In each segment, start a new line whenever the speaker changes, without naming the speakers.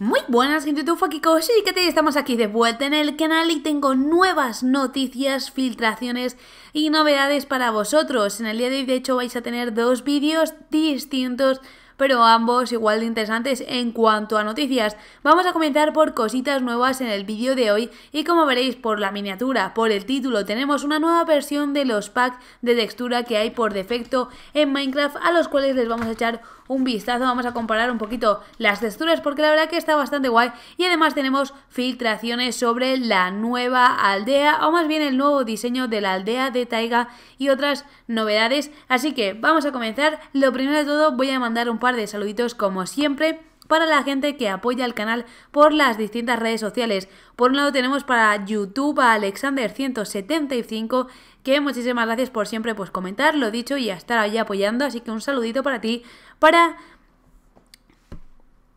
Muy buenas gente, de fue aquí y te estamos aquí de vuelta en el canal y tengo nuevas noticias, filtraciones y novedades para vosotros. En el día de hoy de hecho vais a tener dos vídeos distintos pero ambos igual de interesantes en cuanto a noticias. Vamos a comenzar por cositas nuevas en el vídeo de hoy y como veréis por la miniatura, por el título, tenemos una nueva versión de los packs de textura que hay por defecto en Minecraft a los cuales les vamos a echar un vistazo, vamos a comparar un poquito las texturas porque la verdad que está bastante guay y además tenemos filtraciones sobre la nueva aldea o más bien el nuevo diseño de la aldea de Taiga y otras novedades, así que vamos a comenzar, lo primero de todo voy a mandar un par de saluditos como siempre para la gente que apoya el canal por las distintas redes sociales. Por un lado tenemos para YouTube a Alexander175, que muchísimas gracias por siempre pues, comentar, lo dicho, y estar ahí apoyando, así que un saludito para ti para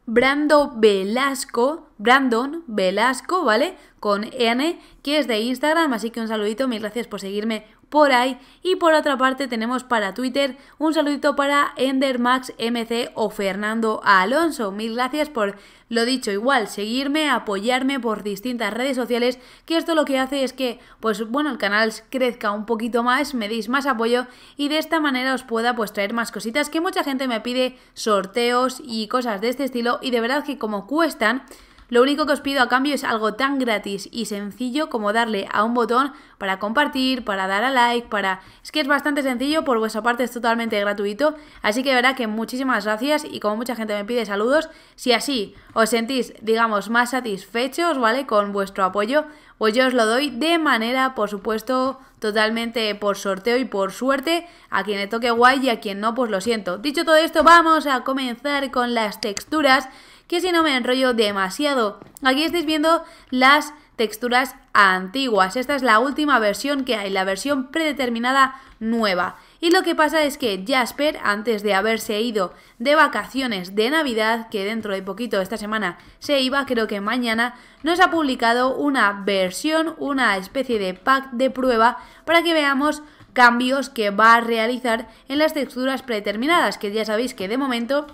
Brando Velasco, Brandon Velasco, ¿vale? Con N, que es de Instagram, así que un saludito, mil gracias por seguirme por ahí. Y por otra parte tenemos para Twitter un saludito para EndermaxMC MC o Fernando Alonso. Mil gracias por lo dicho, igual seguirme, apoyarme por distintas redes sociales, que esto lo que hace es que pues bueno, el canal crezca un poquito más, me deis más apoyo y de esta manera os pueda pues traer más cositas que mucha gente me pide sorteos y cosas de este estilo y de verdad que como cuestan lo único que os pido a cambio es algo tan gratis y sencillo como darle a un botón para compartir, para dar a like, para... Es que es bastante sencillo, por vuestra parte es totalmente gratuito, así que verá verdad que muchísimas gracias y como mucha gente me pide saludos, si así os sentís, digamos, más satisfechos, ¿vale? Con vuestro apoyo, pues yo os lo doy de manera, por supuesto, totalmente por sorteo y por suerte. A quien le toque guay y a quien no, pues lo siento. Dicho todo esto, vamos a comenzar con las texturas que si no me enrollo demasiado. Aquí estáis viendo las texturas antiguas. Esta es la última versión que hay, la versión predeterminada nueva. Y lo que pasa es que Jasper, antes de haberse ido de vacaciones de Navidad, que dentro de poquito esta semana se iba, creo que mañana, nos ha publicado una versión, una especie de pack de prueba para que veamos cambios que va a realizar en las texturas predeterminadas, que ya sabéis que de momento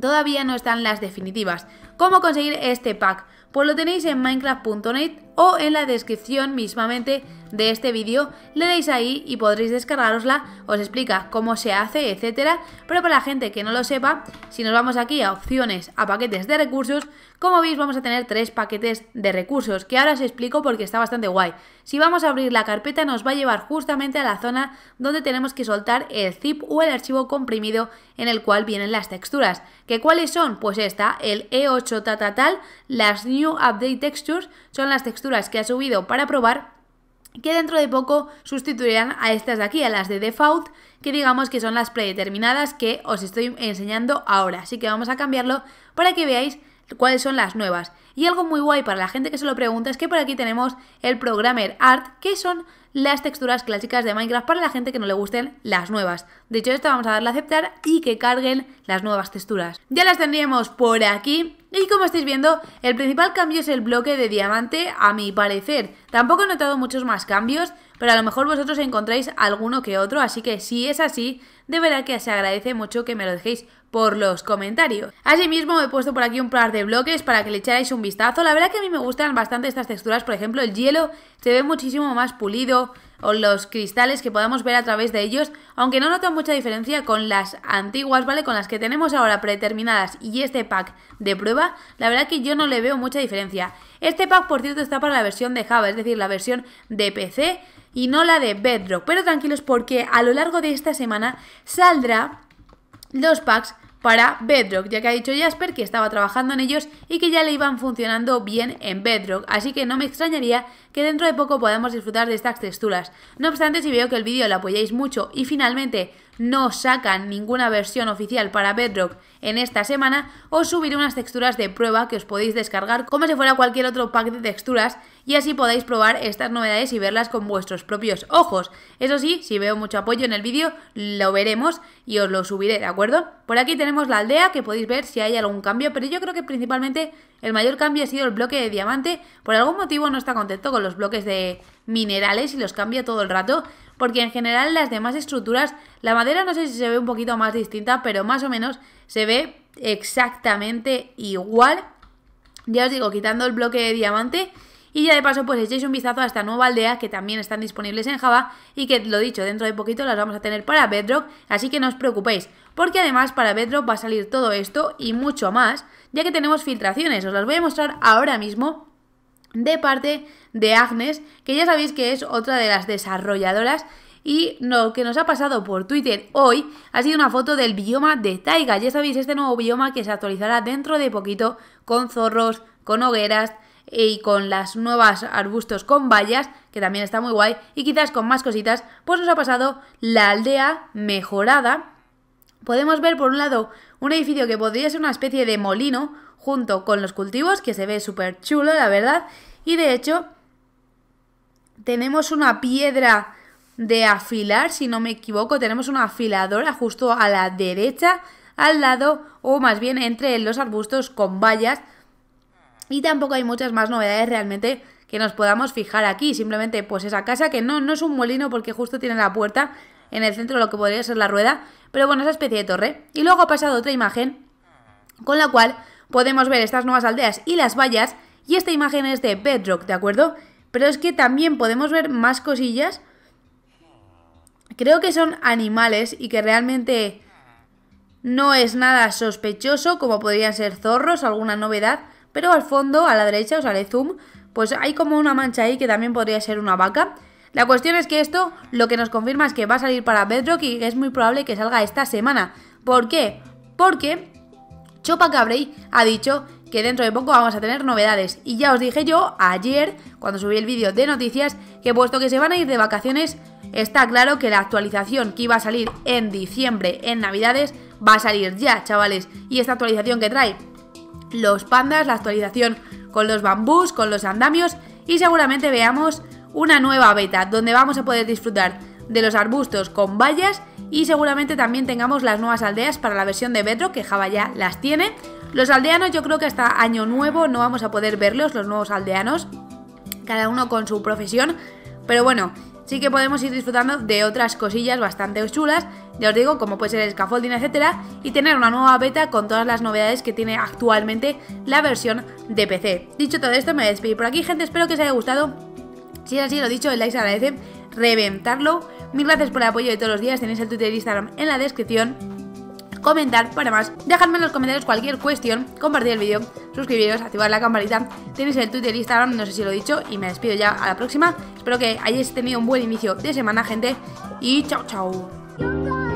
Todavía no están las definitivas. ¿Cómo conseguir este pack? Pues lo tenéis en minecraft.net o en la descripción mismamente de este vídeo le deis ahí y podréis descargarosla, os explica cómo se hace, etcétera, pero para la gente que no lo sepa, si nos vamos aquí a opciones, a paquetes de recursos, como veis vamos a tener tres paquetes de recursos, que ahora os explico porque está bastante guay. Si vamos a abrir la carpeta nos va a llevar justamente a la zona donde tenemos que soltar el zip o el archivo comprimido en el cual vienen las texturas. ¿Que cuáles son? Pues esta, el E8 tal, tal las New Update Textures son las texturas que ha subido para probar que dentro de poco sustituirán a estas de aquí, a las de default, que digamos que son las predeterminadas que os estoy enseñando ahora. Así que vamos a cambiarlo para que veáis cuáles son las nuevas. Y algo muy guay para la gente que se lo pregunta es que por aquí tenemos el Programmer Art, que son las texturas clásicas de Minecraft para la gente que no le gusten las nuevas. De hecho, esto vamos a darle a aceptar y que carguen las nuevas texturas. Ya las tendríamos por aquí. Y como estáis viendo, el principal cambio es el bloque de diamante, a mi parecer. Tampoco he notado muchos más cambios, pero a lo mejor vosotros encontráis alguno que otro, así que si es así, de verdad que se agradece mucho que me lo dejéis por los comentarios. Asimismo, he puesto por aquí un par de bloques para que le echáis un vistazo. La verdad que a mí me gustan bastante estas texturas, por ejemplo, el hielo se ve muchísimo más pulido, o los cristales que podamos ver a través de ellos, aunque no noto mucha diferencia con las antiguas, ¿vale? Con las que tenemos ahora predeterminadas y este pack de prueba, la verdad que yo no le veo mucha diferencia. Este pack, por cierto, está para la versión de Java, es decir, la versión de PC y no la de Bedrock. Pero tranquilos porque a lo largo de esta semana saldrá los packs para Bedrock, ya que ha dicho Jasper que estaba trabajando en ellos y que ya le iban funcionando bien en Bedrock, así que no me extrañaría que dentro de poco podamos disfrutar de estas texturas. No obstante, si veo que el vídeo lo apoyáis mucho y finalmente no sacan ninguna versión oficial para Bedrock en esta semana, os subiré unas texturas de prueba que os podéis descargar como si fuera cualquier otro pack de texturas y así podéis probar estas novedades y verlas con vuestros propios ojos. Eso sí, si veo mucho apoyo en el vídeo, lo veremos y os lo subiré, ¿de acuerdo? Por aquí tenemos la aldea que podéis ver si hay algún cambio, pero yo creo que principalmente el mayor cambio ha sido el bloque de diamante. Por algún motivo no está contento con los bloques de minerales y los cambia todo el rato porque en general las demás estructuras, la madera no sé si se ve un poquito más distinta, pero más o menos se ve exactamente igual. Ya os digo, quitando el bloque de diamante. Y ya de paso, pues echéis un vistazo a esta nueva aldea que también están disponibles en Java y que, lo dicho, dentro de poquito las vamos a tener para Bedrock, así que no os preocupéis, porque además para Bedrock va a salir todo esto y mucho más, ya que tenemos filtraciones, os las voy a mostrar ahora mismo de parte de Agnes, que ya sabéis que es otra de las desarrolladoras y lo que nos ha pasado por Twitter hoy ha sido una foto del bioma de taiga. Ya sabéis, este nuevo bioma que se actualizará dentro de poquito con zorros, con hogueras y con las nuevas arbustos con vallas, que también está muy guay, y quizás con más cositas, pues nos ha pasado la aldea mejorada, Podemos ver por un lado un edificio que podría ser una especie de molino junto con los cultivos, que se ve súper chulo, la verdad. Y de hecho, tenemos una piedra de afilar, si no me equivoco, tenemos una afiladora justo a la derecha, al lado, o más bien entre los arbustos con vallas. Y tampoco hay muchas más novedades realmente que nos podamos fijar aquí. Simplemente, pues esa casa que no, no es un molino porque justo tiene la puerta en el centro lo que podría ser la rueda, pero bueno, esa especie de torre. Y luego ha pasado otra imagen con la cual podemos ver estas nuevas aldeas y las vallas, y esta imagen es de Bedrock, ¿de acuerdo? Pero es que también podemos ver más cosillas. Creo que son animales y que realmente no es nada sospechoso, como podrían ser zorros, alguna novedad, pero al fondo, a la derecha, os haré zoom, pues hay como una mancha ahí que también podría ser una vaca. La cuestión es que esto lo que nos confirma es que va a salir para Bedrock y es muy probable que salga esta semana. ¿Por qué? Porque Chopa Cabrey ha dicho que dentro de poco vamos a tener novedades. Y ya os dije yo ayer, cuando subí el vídeo de noticias, que puesto que se van a ir de vacaciones, está claro que la actualización que iba a salir en diciembre, en Navidades, va a salir ya, chavales. Y esta actualización que trae los pandas, la actualización con los bambús, con los andamios, y seguramente veamos una nueva beta donde vamos a poder disfrutar de los arbustos con vallas y seguramente también tengamos las nuevas aldeas para la versión de Vetro, que Java ya las tiene. Los aldeanos yo creo que hasta año nuevo no vamos a poder verlos, los nuevos aldeanos, cada uno con su profesión, pero bueno, sí que podemos ir disfrutando de otras cosillas bastante chulas, ya os digo, como puede ser el scaffolding, etcétera, y tener una nueva beta con todas las novedades que tiene actualmente la versión de PC. Dicho todo esto, me despido por aquí, gente, espero que os haya gustado si es así, lo dicho, el like se agradece. Reventarlo. Mil gracias por el apoyo de todos los días. Tenéis el Twitter e Instagram en la descripción. Comentar para más, dejadme en los comentarios cualquier cuestión, compartir el vídeo, suscribiros, activar la campanita. Tenéis el Twitter, e Instagram, no sé si lo he dicho, y me despido ya a la próxima. Espero que hayáis tenido un buen inicio de semana, gente, y chao, chao.